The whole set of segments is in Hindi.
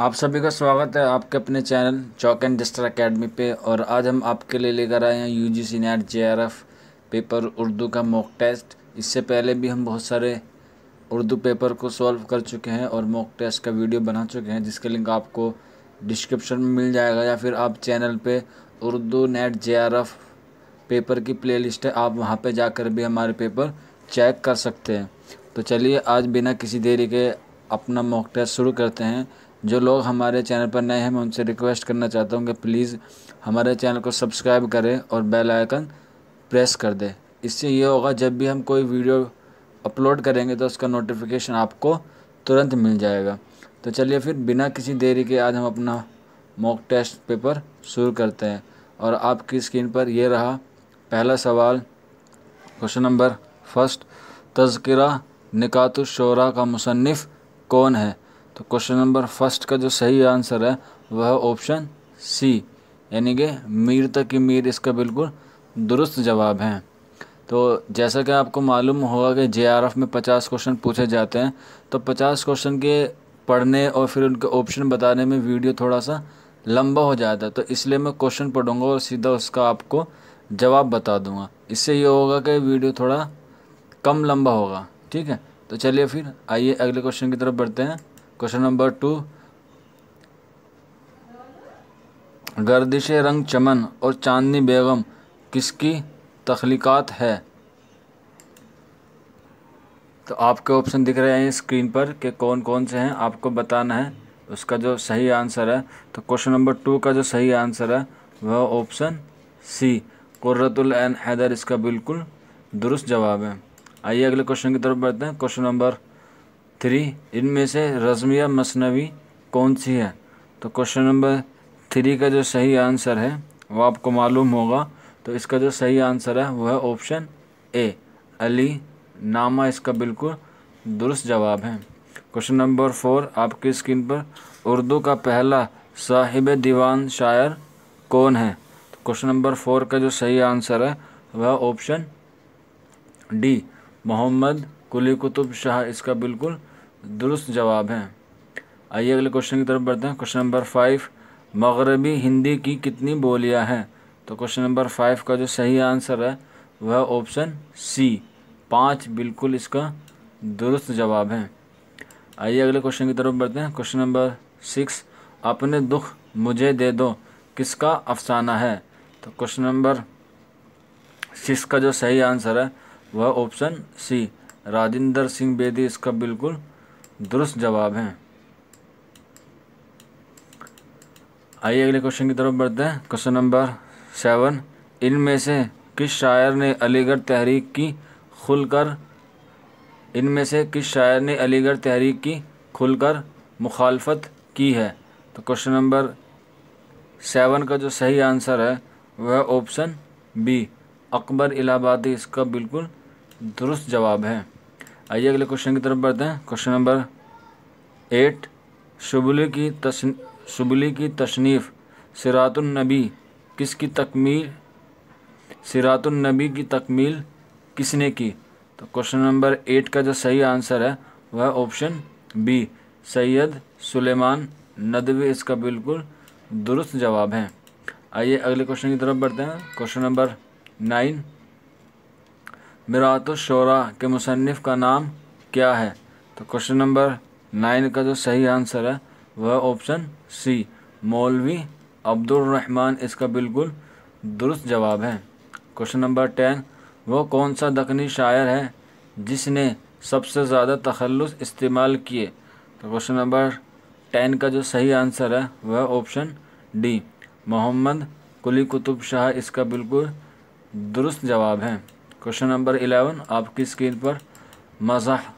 आप सभी का स्वागत है आपके अपने चैनल चौक एंड डिस्टर अकेडमी पे और आज हम आपके लिए लेकर आए हैं U G C NET J R F paper Urdu का मॉक टेस्ट इससे पहले भी हम बहुत सारे उर्दू पेपर को सॉल्व कर चुके हैं और मॉक टेस्ट का वीडियो बना चुके हैं जिसका लिंक आपको डिस्क्रिप्शन में मिल जाएगा या फिर आप चैनल पे Urdu NET J R F paper की प्लेलिस्ट है आप वहाँ पर जाकर भी हमारे पेपर चेक कर सकते हैं तो चलिए आज बिना किसी देरी के अपना मॉक टेस्ट शुरू करते हैं जो लोग हमारे चैनल पर नए हैं मैं उनसे रिक्वेस्ट करना चाहता हूँ कि प्लीज़ हमारे चैनल को सब्सक्राइब करें और बेल आइकन प्रेस कर दें इससे ये होगा जब भी हम कोई वीडियो अपलोड करेंगे तो उसका नोटिफिकेशन आपको तुरंत मिल जाएगा तो चलिए फिर बिना किसी देरी के आज हम अपना मॉक टेस्ट पेपर शुरू करते हैं और आपकी स्क्रीन पर यह रहा पहला सवाल क्वेश्चन नंबर फर्स्ट तस्करा निकात का मुसनफ़ कौन है तो क्वेश्चन नंबर फर्स्ट का जो सही आंसर है वह ऑप्शन सी यानी कि मीर तक मीर इसका बिल्कुल दुरुस्त जवाब है तो जैसा कि आपको मालूम होगा कि जे में पचास क्वेश्चन पूछे जाते हैं तो पचास क्वेश्चन के पढ़ने और फिर उनके ऑप्शन बताने में वीडियो थोड़ा सा लंबा हो जाता है तो इसलिए मैं क्वेश्चन पढ़ूंगा और सीधा उसका आपको जवाब बता दूंगा इससे ये होगा कि वीडियो थोड़ा कम लंबा होगा ठीक है तो चलिए फिर आइए अगले क्वेश्चन की तरफ बढ़ते हैं क्वेश्चन नंबर टू गर्दिश रंग चमन और चांदनी बेगम किसकी तख्लीक़ात है तो आपके ऑप्शन दिख रहे हैं स्क्रीन पर कि कौन कौन से हैं आपको बताना है उसका जो सही आंसर है तो क्वेश्चन नंबर टू का जो सही आंसर है वह ऑप्शन सी कुर्रतुल हैदर इसका बिल्कुल दुरुस्त जवाब है आइए अगले क्वेश्चन की तरफ बढ़ते हैं क्वेश्चन नंबर थ्री इनमें से रजमिया मसनवी कौन सी है तो क्वेश्चन नंबर थ्री का जो सही आंसर है वो आपको मालूम होगा तो इसका जो सही आंसर है वो है ऑप्शन ए अली नामा इसका बिल्कुल दुरुस्त जवाब है क्वेश्चन नंबर फोर आपकी स्क्रीन पर उर्दू का पहला साहिब दीवान शायर कौन है क्वेश्चन नंबर फोर का जो सही आंसर है वह ऑप्शन डी मोहम्मद कुली कुतुब शाह इसका बिल्कुल दुरुस्त जवाब हैं आइए अगले क्वेश्चन की तरफ बढ़ते हैं क्वेश्चन नंबर फाइव मगरबी हिंदी की कितनी बोलियाँ हैं तो क्वेश्चन नंबर फाइव का जो सही आंसर है वह ऑप्शन सी पाँच बिल्कुल इसका दुरुस्त जवाब है आइए अगले क्वेश्चन की तरफ बढ़ते हैं क्वेश्चन नंबर सिक्स अपने दुख मुझे दे दो किसका अफसाना है तो क्वेश्चन नंबर सिक्स का जो सही आंसर है वह ऑप्शन सी राजेंद्र सिंह बेदी इसका बिल्कुल दुरुस्त जवाब हैं आइए अगले क्वेश्चन की तरफ बढ़ते हैं क्वेश्चन नंबर सेवन इनमें से किस शायर ने अलीगढ़ तहरीक की खुलकर इनमें से किस शायर ने अलीगढ़ तहरीक की खुलकर मुखालफत की है तो क्वेश्चन नंबर सेवन का जो सही आंसर है वह ऑप्शन बी अकबर इलाहाबादी इसका बिल्कुल दुरुस्त जवाब है आइए अगले क्वेश्चन की तरफ बढ़ते हैं क्वेश्चन नंबर एट शुबली की तस्न शुबली की तशनीफ़ सिरातुलनबी किसकी तकमील सिरातुलनबी की तकमील किसने की तो क्वेश्चन नंबर एट का जो सही आंसर है वह ऑप्शन बी सैयद सुलेमान नदवी इसका बिल्कुल दुरुस्त जवाब है आइए अगले क्वेश्चन की तरफ बढ़ते हैं क्वेश्चन नंबर नाइन मिरातुलशरा के मुसनफ़ का नाम क्या है तो क्वेश्चन नंबर नाइन का जो सही आंसर है वह ऑप्शन सी मौलवी अब्दुलरहमान इसका बिल्कुल दुरुस्त जवाब है क्वेश्चन नंबर टेन वह कौन सा दखनी शायर है जिसने सबसे ज़्यादा तखलस इस्तेमाल किए तो क्वेश्चन नंबर टेन का जो सही आंसर है वह ऑप्शन डी मोहम्मद कुली कुतुब शाह इसका बिल्कुल दुरुस्त जवाब है क्वेश्चन नंबर इलेवन आपकी स्क्रीन पर मजाह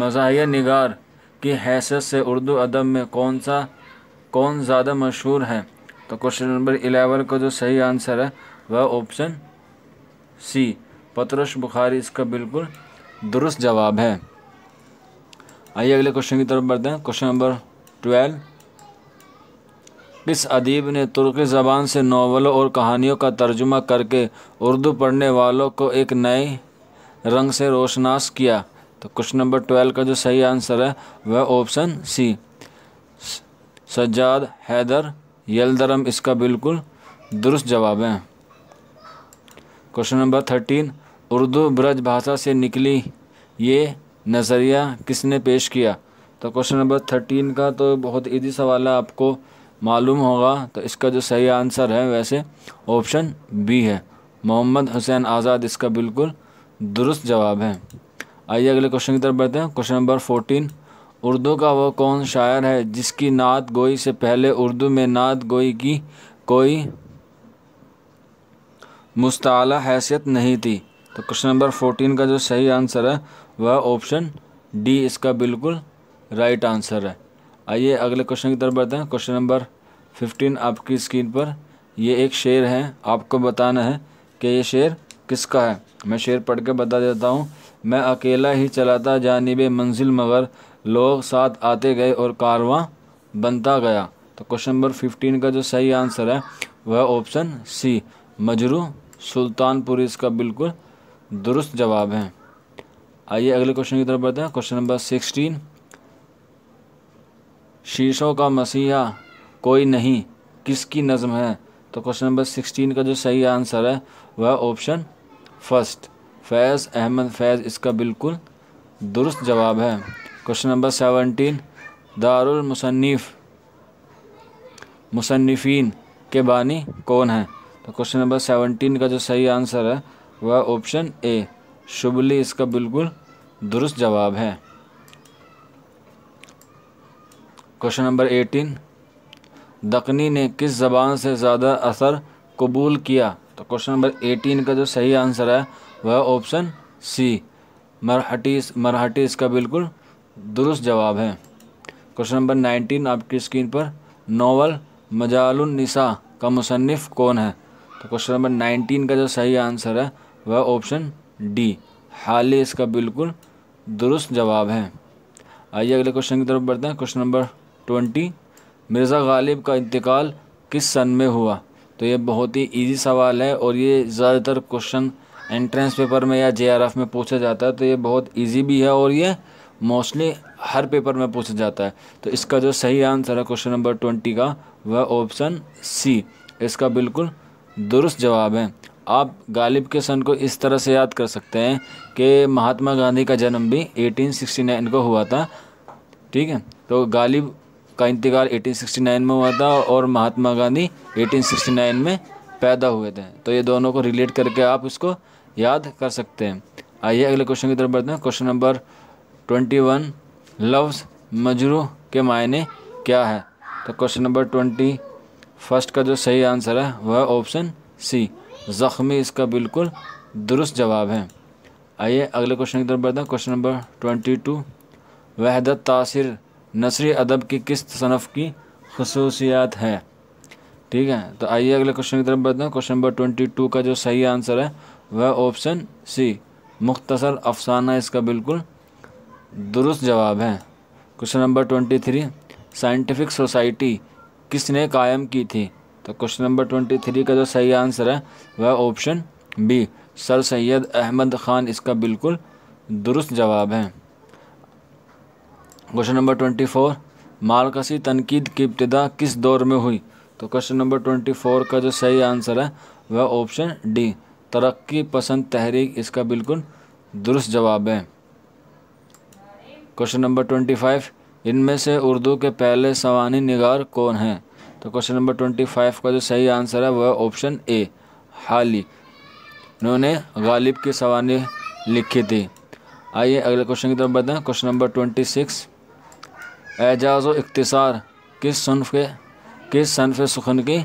मजाहिया निगार की हैसियत से उर्दू अदब में कौन सा कौन ज़्यादा मशहूर है तो क्वेश्चन नंबर इलेवन का जो सही आंसर है वह ऑप्शन सी पतरश बुखारी इसका बिल्कुल दुरुस्त जवाब है आइए अगले क्वेश्चन की तरफ बढ़ते हैं क्वेश्चन नंबर ट्वेल्व किस अदीब ने तुर्की ज़बान से नावलों और कहानियों का तर्जुमा करके उर्दू पढ़ने वालों को एक नए रंग से रोशनास किया तो क्वेश्चन नंबर ट्वेल्व का जो सही आंसर है वह ऑप्शन सी सज्जाद हैदर यलदरम इसका बिल्कुल दुरुस्त जवाब है question number thirteen Urdu Braj Bhasha से निकली ये नज़रिया किसने पेश किया तो क्वेश्चन नंबर थर्टीन का तो बहुत ईजी सवाल है आपको मालूम होगा तो इसका जो सही आंसर है वैसे ऑप्शन बी है मोहम्मद हुसैन आज़ाद इसका बिल्कुल दुरुस्त जवाब है आइए अगले क्वेश्चन की तरफ बढ़ते हैं क्वेश्चन नंबर फोर्टीन उर्दू का वो कौन शायर है जिसकी नात गोई से पहले उर्दू में नात गोई की कोई मुस्ताला हैसियत नहीं थी तो क्वेश्चन नंबर फोर्टीन का जो सही आंसर है वह ऑप्शन डी इसका बिल्कुल राइट आंसर है आइए अगले क्वेश्चन की तरफ बढ़ते हैं क्वेश्चन नंबर फिफ्टीन आपकी स्क्रीन पर ये एक शेर है आपको बताना है कि ये शेर किसका है मैं शेर पढ़ के बता देता हूँ मैं अकेला ही चलाता जानब मंजिल मगर लोग साथ आते गए और कारवां बनता गया तो क्वेश्चन नंबर फिफ्टीन का जो सही आंसर है वह ऑप्शन सी मजरू सुल्तानपुरी इसका बिल्कुल दुरुस्त जवाब है आइए अगले क्वेश्चन की तरफ बढ़ते हैं क्वेश्चन नंबर सिक्सटीन शीशों का मसीहा कोई नहीं किसकी नज़म है तो क्वेश्चन नंबर सिक्सटीन का जो सही आंसर है वह ऑप्शन फर्स्ट फैज़ अहमद फैज़ इसका बिल्कुल दुरुस्त जवाब है question number seventeen Darul Musannefin के बानी कौन है तो क्वेश्चन नंबर सेवनटीन का जो सही आंसर है वह ऑप्शन ए शुबली इसका बिल्कुल दुरुस्त जवाब है क्वेश्चन नंबर एटीन दखनी ने किस ज़बान से ज़्यादा असर कबूल किया तो क्वेश्चन नंबर एटीन का जो सही आंसर है वह ऑप्शन सी मरहटी मरहटी इसका बिल्कुल दुरुस्त जवाब है क्वेश्चन नंबर नाइनटीन आपकी स्क्रीन पर नोवल मजालसा का मुसनफ़ कौन है तो क्वेश्चन नंबर नाइनटीन का जो सही आंसर है वह ऑप्शन डी हाल ही इसका बिल्कुल दुरुस्त जवाब है आइए अगले क्वेश्चन की तरफ बढ़ते हैं question number twenty Mirza Ghalib का इंतकाल किस सन में हुआ तो ये बहुत ही इजी सवाल है और ये ज़्यादातर क्वेश्चन एंट्रेंस पेपर में या जेआरएफ में पूछा जाता है तो ये बहुत इजी भी है और ये मोस्टली हर पेपर में पूछा जाता है तो इसका जो सही आंसर है क्वेश्चन नंबर ट्वेंटी का वह ऑप्शन सी इसका बिल्कुल दुरुस्त जवाब है आप गालिब के सन को इस तरह से याद कर सकते हैं कि महात्मा गांधी का जन्म भी 1869 को हुआ था ठीक है तो गालिब का इंतकाल 1869 में हुआ था और महात्मा गांधी 1869 में पैदा हुए थे तो ये दोनों को रिलेट करके आप इसको याद कर सकते हैं आइए अगले क्वेश्चन की तरफ बढ़ते हैं क्वेश्चन नंबर ट्वेंटी वन लफ्ज़ मजरू के मायने क्या है तो क्वेश्चन नंबर ट्वेंटी फर्स्ट का जो सही आंसर है वह ऑप्शन सी ज़ख्मी इसका बिल्कुल दुरुस्त जवाब है आइए अगले क्वेश्चन की तरफ बढ़ते हैं क्वेश्चन नंबर ट्वेंटी टू वहदत तासिर नसरी अदब की किस सनफ़ की खसूसियात है ठीक है तो आइए अगले क्वेश्चन की तरफ बढ़ते हैं क्वेश्चन नंबर ट्वेंटी टू का जो सही आंसर है वह ऑप्शन सी मुख्तसर अफसाना इसका बिल्कुल दुरुस्त जवाब है question number twenty three scientific society किसने कायम की थी तो क्वेश्चन नंबर ट्वेंटी थ्री का जो सही आंसर है वह option B sir Syed Ahmad Khan इसका बिल्कुल दुरुस्त जवाब है क्वेश्चन नंबर ट्वेंटी फोर मालकसी तनकीद की इब्तदा किस दौर में हुई तो क्वेश्चन नंबर ट्वेंटी फोर का जो सही आंसर है वह ऑप्शन डी तरक्की पसंद तहरीक इसका बिल्कुल दुरुस्त जवाब है क्वेश्चन नंबर ट्वेंटी फाइव इनमें से उर्दू के पहले सवानी निगार कौन हैं तो क्वेश्चन नंबर ट्वेंटी फाइव का जो सही आंसर है वह ऑप्शन ए हाली इन्होंने गालिब की सवानी लिखी थी आइए अगले क्वेश्चन की तरफ बताएं क्वेश्चन नंबर ट्वेंटी सिक्स एजाज़ व इकतसार किस सनफ़ के किस सनफ़ सुखन की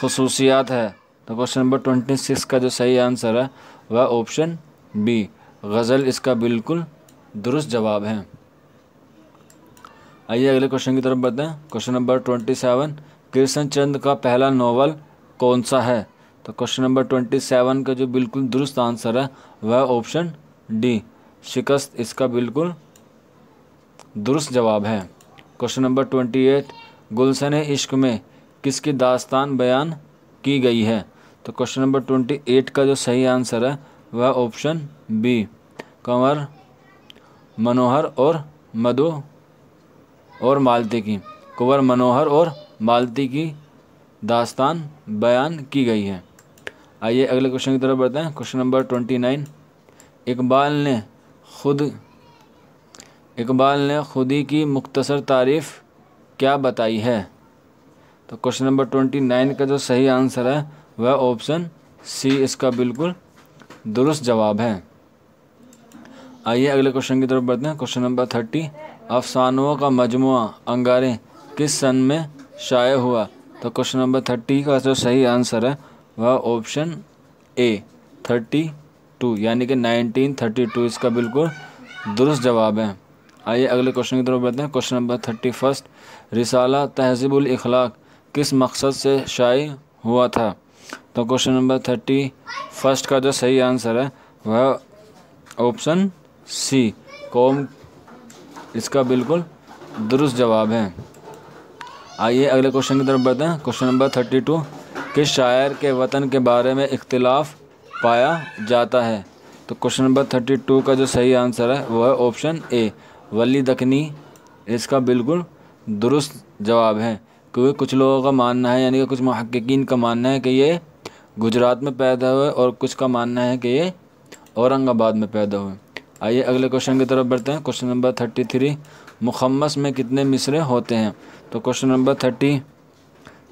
खसूसियात है तो क्वेश्चन नंबर ट्वेंटी सिक्स का जो सही आंसर है वह ऑप्शन बी गज़ल इसका बिल्कुल दुरुस्त जवाब है आइए अगले क्वेश्चन की तरफ बढ़ते हैं question number twenty seven Krishan Chand का पहला नावल कौन सा है तो क्वेश्चन नंबर ट्वेंटी सेवन का जो बिल्कुल दुरुस्त आंसर है वह ऑप्शन डी शिकस्त इसका बिल्कुल दुरुस्त जवाब है क्वेश्चन नंबर ट्वेंटी एट गुलशन इश्क में किसकी दास्तान बयान की गई है तो क्वेश्चन नंबर ट्वेंटी एट का जो सही आंसर है वह ऑप्शन बी कंवर मनोहर और मधु और मालती की कुंवर मनोहर और मालती की दास्तान बयान की गई है आइए अगले क्वेश्चन की तरफ बढ़ते हैं question number twenty nine Iqbal ने खुद इकबाल ने खुदी की मुख्तसर तारीफ़ क्या बताई है तो क्वेश्चन नंबर ट्वेंटी नाइन का जो सही आंसर है वह ऑप्शन सी इसका बिल्कुल दुरुस्त जवाब है आइए अगले क्वेश्चन की तरफ बढ़ते हैं क्वेश्चन नंबर थर्टी अफसानों का मजमु अंगारे किस सन में शाये हुआ तो क्वेश्चन नंबर थर्टी का जो सही आंसर है वह ऑप्शन ए थर्टी टू यानी कि नाइनटीन थर्टी टू इसका बिल्कुल दुरुस्त जवाब है आइए अगले क्वेश्चन की तरफ बढ़ते हैं क्वेश्चन नंबर थर्टी फर्स्ट रिसाला तहजीबुल इखलाक किस मकसद से शाई हुआ था तो क्वेश्चन नंबर थर्टी फर्स्ट का जो सही आंसर है वह ऑप्शन सी कौम इसका बिल्कुल दुरुस्त जवाब है आइए अगले क्वेश्चन की तरफ बढ़ते हैं क्वेश्चन नंबर थर्टी टू किस शायर के वतन के बारे में इख्तलाफ पाया जाता है तो क्वेश्चन नंबर थर्टी टू का जो सही आंसर है वह ऑप्शन ए वली दखनी इसका बिल्कुल दुरुस्त जवाब है क्योंकि कुछ लोगों का मानना है यानी कि कुछ महक्कीन का मानना है कि ये गुजरात में पैदा हुए और कुछ का मानना है कि ये औरंगाबाद में पैदा हुए आइए अगले क्वेश्चन की तरफ बढ़ते हैं क्वेश्चन नंबर थर्टी थ्री मुखम्मस में कितने मिसरे होते हैं तो क्वेश्चन नंबर थर्टी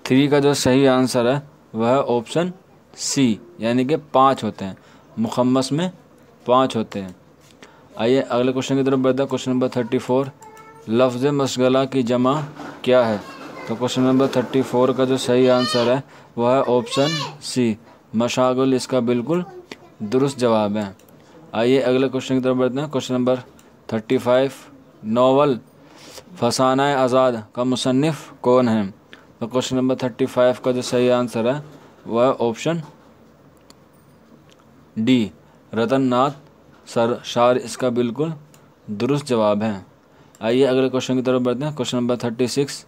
थ्री का जो सही आंसर है वह ऑप्शन सी यानी कि पाँच होते हैं मुखम्मस में पाँच होते हैं आइए अगले क्वेश्चन की तरफ बढ़ते हैं क्वेश्चन नंबर थर्टी फोर लफ्ज़ मशगला की जमा क्या है तो क्वेश्चन नंबर थर्टी फोर का जो सही आंसर है वह है ऑप्शन सी मशागुल इसका बिल्कुल दुरुस्त जवाब है आइए अगले क्वेश्चन की तरफ बढ़ते हैं question number thirty five novel Fasana Azad का मुसनफ़ कौन है तो क्वेश्चन नंबर थर्टी फाइव का जो सही आंसर है वह option D Ratan Nath Sarshar इसका बिल्कुल दुरुस्त जवाब है आइए अगले क्वेश्चन की तरफ बढ़ते हैं क्वेश्चन नंबर थर्टी सिक्स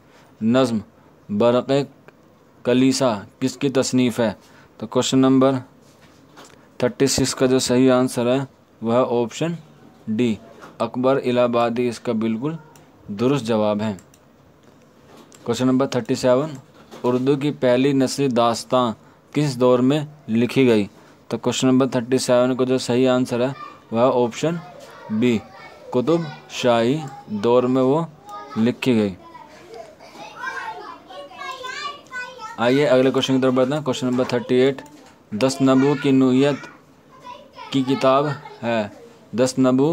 नज़म बरक़ कलीसा किसकी तसनीफ़ है तो क्वेश्चन नंबर थर्टी सिक्स का जो सही आंसर है वह ऑप्शन डी अकबर इलाहाबादी इसका बिल्कुल दुरुस्त जवाब है question number thirty seven Urdu की पहली नस्ली दास्तां किस दौर में लिखी गई तो क्वेश्चन नंबर थर्टी सेवन का जो सही आंसर है वह ऑप्शन बी कुतुब शाही दौर में वो लिखी गई आइए अगले क्वेश्चन की तरफ बढ़ते हैं क्वेश्चन नंबर थर्टी एट दस नबू की नुयत की किताब है दस नबू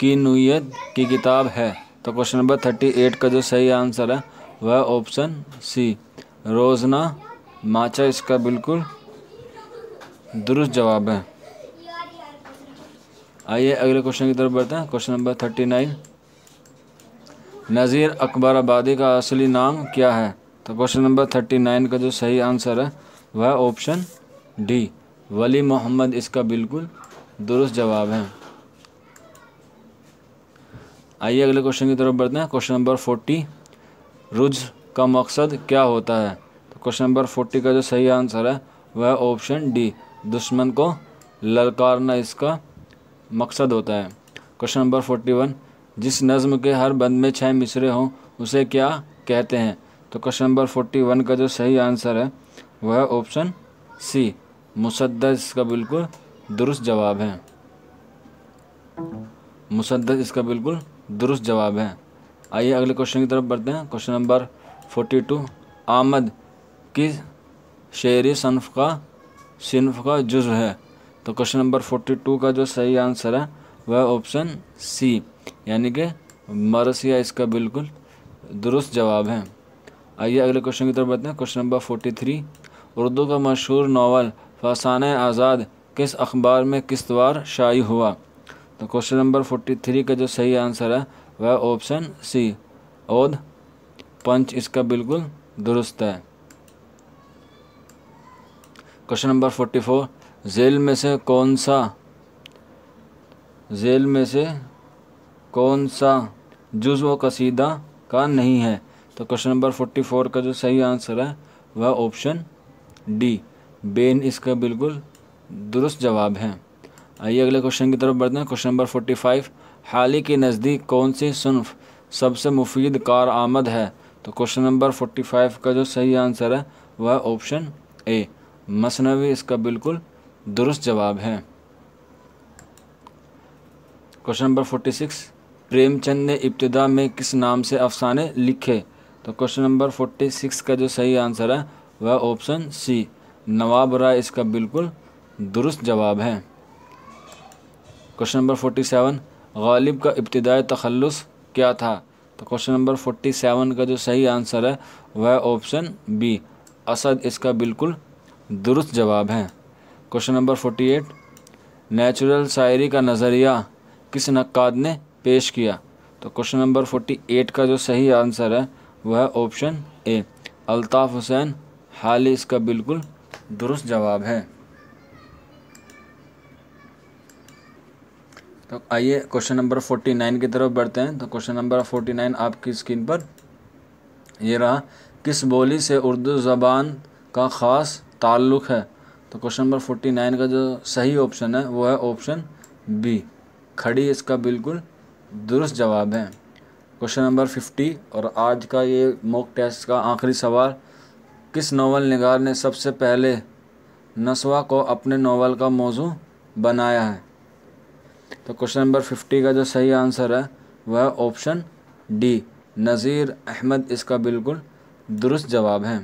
की नुयत की किताब है तो क्वेश्चन नंबर थर्टी एट का जो सही आंसर है वह ऑप्शन सी रोज़ना माचा इसका बिल्कुल दुरुस्त जवाब है आइए अगले क्वेश्चन की तरफ बढ़ते हैं question number thirty nine Nazeer Akbarabadi का असली नाम क्या है तो क्वेश्चन नंबर थर्टी नाइन का जो सही आंसर है वह ऑप्शन डी वली मोहम्मद इसका बिल्कुल दुरुस्त जवाब है आइए अगले क्वेश्चन की तरफ बढ़ते हैं क्वेश्चन नंबर फोर्टी रुज का मकसद क्या होता है तो क्वेश्चन नंबर फोर्टी का जो सही आंसर है वह ऑप्शन डी दुश्मन को ललकारना इसका मकसद होता है क्वेश्चन नंबर फोर्टी वन जिस नज़म के हर बंद में छः मिसरे हों उसे क्या कहते हैं तो क्वेश्चन नंबर फोर्टी वन का जो सही आंसर है वह ऑप्शन सी मुसद्दस इसका बिल्कुल दुरुस्त जवाब है मुसद्दस इसका बिल्कुल दुरुस्त जवाब है आइए अगले क्वेश्चन की तरफ बढ़ते हैं क्वेश्चन नंबर फोर्टी टू आमद किस शेरी सनफ का सिनफ का जुज़ है तो क्वेश्चन नंबर फोर्टी टू का जो सही आंसर है वह ऑप्शन सी यानी कि मरसिया इसका बिल्कुल दुरुस्त जवाब है आइए अगले क्वेश्चन की तरफ बढ़ते हैं question number forty three Urdu का मशहूर नावल फसान आज़ाद किस अखबार में किस्तवार शाई हुआ तो क्वेश्चन नंबर फोर्टी थ्री का जो सही आंसर है वह ऑप्शन सी औध पंच इसका बिल्कुल दुरुस्त है क्वेश्चन नंबर फोर्टी फोर जेल में से कौन सा जेल में से कौन सा जुज व कसीदा का नहीं है तो क्वेश्चन नंबर फोर्टी फोर का जो सही आंसर है वह ऑप्शन डी बेन इसका बिल्कुल दुरुस्त जवाब है आइए अगले क्वेश्चन की तरफ बढ़ते हैं question number forty five Hali के नज़दीक कौन सी सुनफ सबसे मुफीद कार आमद है तो क्वेश्चन नंबर फोर्टी फाइव का जो सही आंसर है वह ऑप्शन ए मसनवी इसका बिल्कुल दुरुस्त जवाब है question number forty six Premchand ने इब्तदा में किस नाम से अफसाने लिखे तो क्वेश्चन नंबर फोर्टी सिक्स का जो सही आंसर है वह ऑप्शन सी नवाब राय इसका बिल्कुल दुरुस्त जवाब है question number forty seven Ghalib का इब्तदाई तखलस क्या था तो क्वेश्चन नंबर फोर्टी सेवन का जो सही आंसर है वह ऑप्शन बी असद इसका बिल्कुल दुरुस्त जवाब हैं question number forty eight natural शायरी का नज़रिया किस नक्काद ने पेश किया तो क्वेश्चन नंबर फोर्टी एट का जो सही आंसर है वह है option A Altaf Hussain Hali इसका बिल्कुल दुरुस्त जवाब है तो आइए क्वेश्चन नंबर फोर्टी नाइन की तरफ बढ़ते हैं तो क्वेश्चन नंबर फोर्टी नाइन आपकी स्क्रीन पर यह रहा किस बोली से उर्दू ज़बान का ख़ास ताल्लुक़ है तो क्वेश्चन नंबर फोर्टी नाइन का जो सही ऑप्शन है वो है ऑप्शन बी खड़ी इसका बिल्कुल दुरुस्त जवाब है क्वेश्चन नंबर फिफ्टी और आज का ये मॉक टेस्ट का आखिरी सवाल किस नावल निगार ने सबसे पहले नस्वा को अपने नावल का मौजू बनाया है तो क्वेश्चन नंबर फिफ्टी का जो सही आंसर है वह ऑप्शन डी नज़ीर अहमद इसका बिल्कुल दुरुस्त जवाब है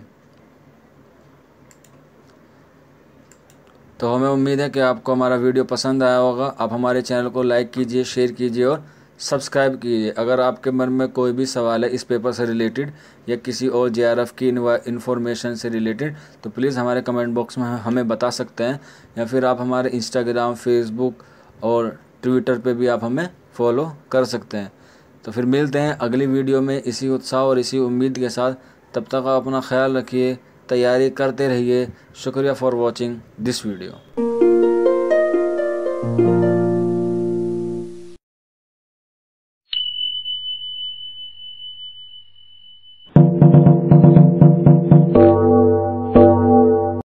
तो हमें उम्मीद है कि आपको हमारा वीडियो पसंद आया होगा आप हमारे चैनल को लाइक कीजिए शेयर कीजिए और सब्सक्राइब कीजिए अगर आपके मन में कोई भी सवाल है इस पेपर से रिलेटेड या किसी और एफ़ की इन्फॉर्मेशन से रिलेटेड तो प्लीज़ हमारे कमेंट बॉक्स में हमें बता सकते हैं या फिर आप हमारे इंस्टाग्राम फेसबुक और ट्विटर पे भी आप हमें फॉलो कर सकते हैं तो फिर मिलते हैं अगली वीडियो में इसी उत्साह और इसी उम्मीद के साथ तब तक आप अपना ख्याल रखिए तैयारी करते रहिए शुक्रिया फॉर वॉचिंग दिस वीडियो